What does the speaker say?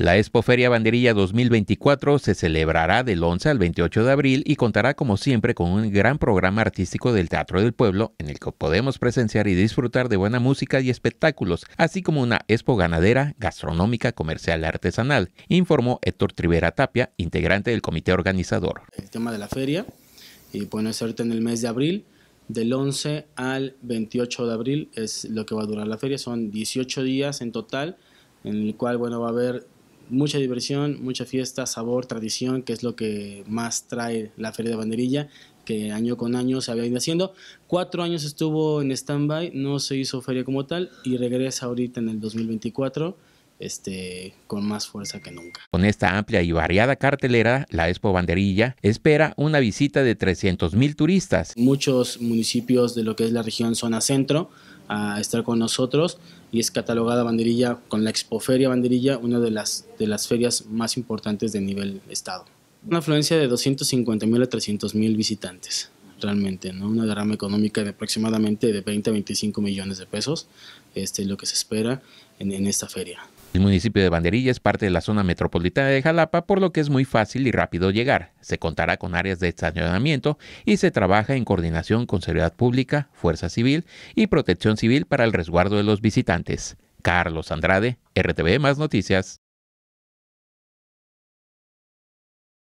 La Feria Banderilla 2024 se celebrará del 11 al 28 de abril y contará como siempre con un gran programa artístico del Teatro del Pueblo en el que podemos presenciar y disfrutar de buena música y espectáculos, así como una expo ganadera, gastronómica, comercial, y artesanal, informó Héctor Trivera Tapia, integrante del comité organizador. El tema de la feria, y bueno, es en el mes de abril, del 11 al 28 de abril es lo que va a durar la feria, son 18 días en total, en el cual, bueno, va a haber mucha diversión, mucha fiesta, sabor, tradición, que es lo que más trae la Feria de Banderilla, que año con año se había ido haciendo. Cuatro años estuvo en stand-by, no se hizo feria como tal y regresa ahorita en el 2024. Este, con más fuerza que nunca. Con esta amplia y variada cartelera, la Expo Banderilla espera una visita de 300.000 turistas. Muchos municipios de lo que es la región zona centro a estar con nosotros y es catalogada Banderilla con la Expoferia Banderilla, una de las, de las ferias más importantes de nivel estado. Una afluencia de 250 mil a 300 mil visitantes realmente, ¿no? Una derrama económica de aproximadamente de 20 a 25 millones de pesos, este es lo que se espera en esta feria. El municipio de Banderilla es parte de la zona metropolitana de Jalapa, por lo que es muy fácil y rápido llegar. Se contará con áreas de estacionamiento y se trabaja en coordinación con Seguridad Pública, Fuerza Civil y Protección Civil para el resguardo de los visitantes. Carlos Andrade, RTV Más Noticias.